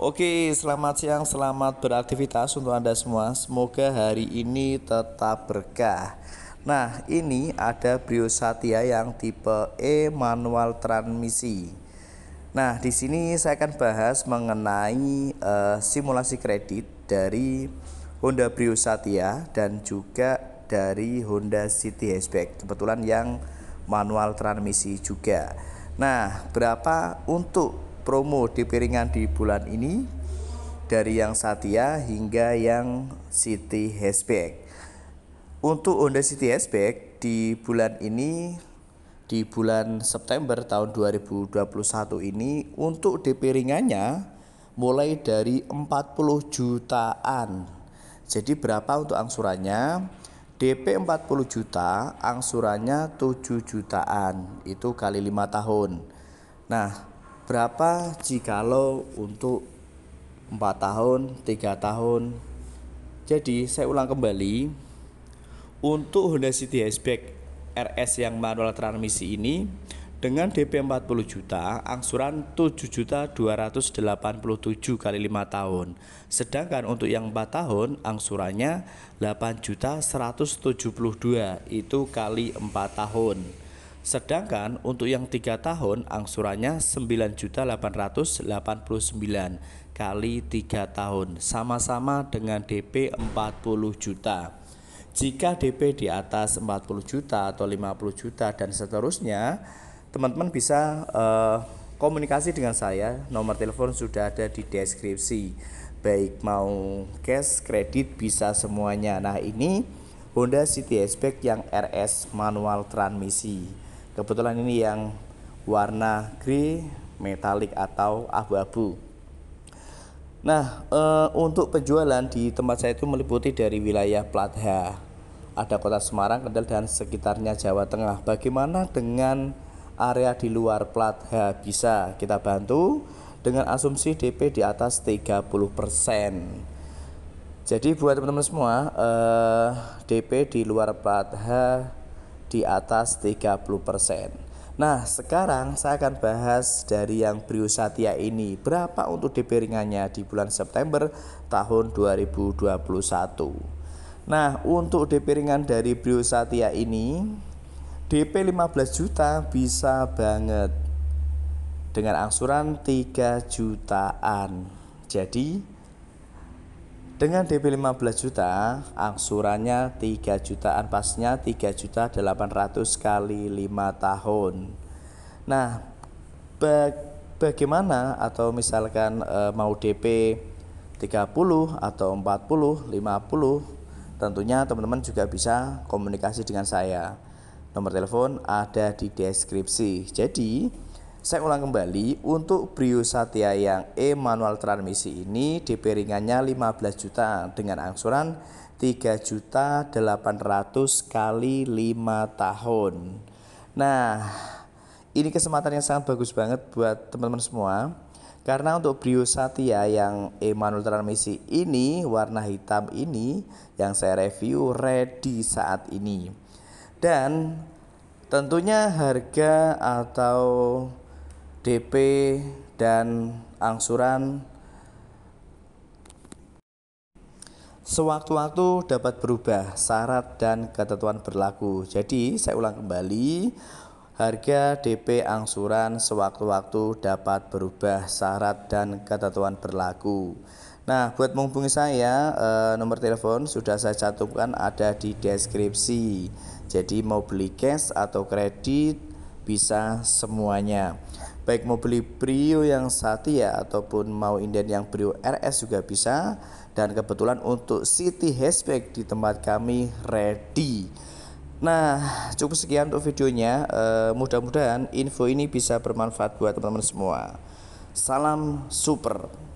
Oke, selamat siang, selamat beraktivitas untuk Anda semua. Semoga hari ini tetap berkah. Nah, ini ada Brio Satya yang tipe E manual transmisi. Nah, di sini saya akan bahas mengenai uh, simulasi kredit dari Honda Brio Satya dan juga dari Honda City Hatchback. Kebetulan yang manual transmisi juga. Nah, berapa untuk promo di piringan di bulan ini dari yang Satya hingga yang City Hatchback. Untuk Honda City Hatchback di bulan ini di bulan September tahun 2021 ini untuk DP ringannya mulai dari 40 jutaan. Jadi berapa untuk angsurannya? DP 40 juta, angsurannya 7 jutaan. Itu kali 5 tahun. Nah, berapa jikalau untuk 4 tahun, 3 tahun. Jadi saya ulang kembali untuk Honda City Hatchback RS yang manual transmisi ini dengan DP 40 juta, angsuran 7 juta 287 kali 5 tahun. Sedangkan untuk yang 4 tahun angsurannya 8 juta 172 itu kali 4 tahun. Sedangkan untuk yang 3 tahun angsurannya 9.889 kali 3 tahun sama-sama dengan DP 40 juta. Jika DP di atas 40 juta atau 50 juta dan seterusnya, teman-teman bisa eh, komunikasi dengan saya. Nomor telepon sudah ada di deskripsi. Baik mau cash, kredit bisa semuanya. Nah, ini Honda City Hatchback yang RS manual transmisi. Kebetulan ini yang warna grey metalik atau abu-abu. Nah, e, untuk penjualan di tempat saya itu meliputi dari wilayah Plat ada kota Semarang, Kendal dan sekitarnya Jawa Tengah. Bagaimana dengan area di luar Plat bisa kita bantu dengan asumsi DP di atas 30%. Jadi buat teman-teman semua, eh, DP di luar Plat H di atas 30%. Nah, sekarang saya akan bahas dari yang Brio Satya ini. Berapa untuk DP ringannya di bulan September tahun 2021? Nah, untuk DP ringan dari Brio Satya ini DP 15 juta bisa banget dengan angsuran 3 jutaan. Jadi, dengan DP 15 juta, angsurannya 3 jutaan pasnya 3 juta 800 kali 5 tahun. Nah, bagaimana atau misalkan e, mau DP 30 atau 40, 50, tentunya teman-teman juga bisa komunikasi dengan saya. Nomor telepon ada di deskripsi. Jadi, saya ulang kembali, untuk Brio Satya yang E manual transmisi ini DP ringannya 15 juta dengan angsuran 3 juta 800 kali 5 tahun. Nah, ini kesempatan yang sangat bagus banget buat teman-teman semua. Karena untuk Brio Satya yang E Manual Transmisi ini warna hitam ini yang saya review ready saat ini. Dan tentunya harga atau DP dan angsuran sewaktu-waktu dapat berubah syarat dan ketentuan berlaku. Jadi, saya ulang kembali, harga DP angsuran sewaktu-waktu dapat berubah syarat dan ketentuan berlaku. Nah, buat menghubungi saya, eh, nomor telepon sudah saya cantumkan ada di deskripsi. Jadi, mau beli cash atau kredit bisa semuanya baik mau beli Brio yang Satya ataupun mau Indian yang Brio RS juga bisa dan kebetulan untuk City Hatchback di tempat kami ready Nah, cukup sekian untuk videonya. E, Mudah-mudahan info ini bisa bermanfaat buat teman-teman semua. Salam super.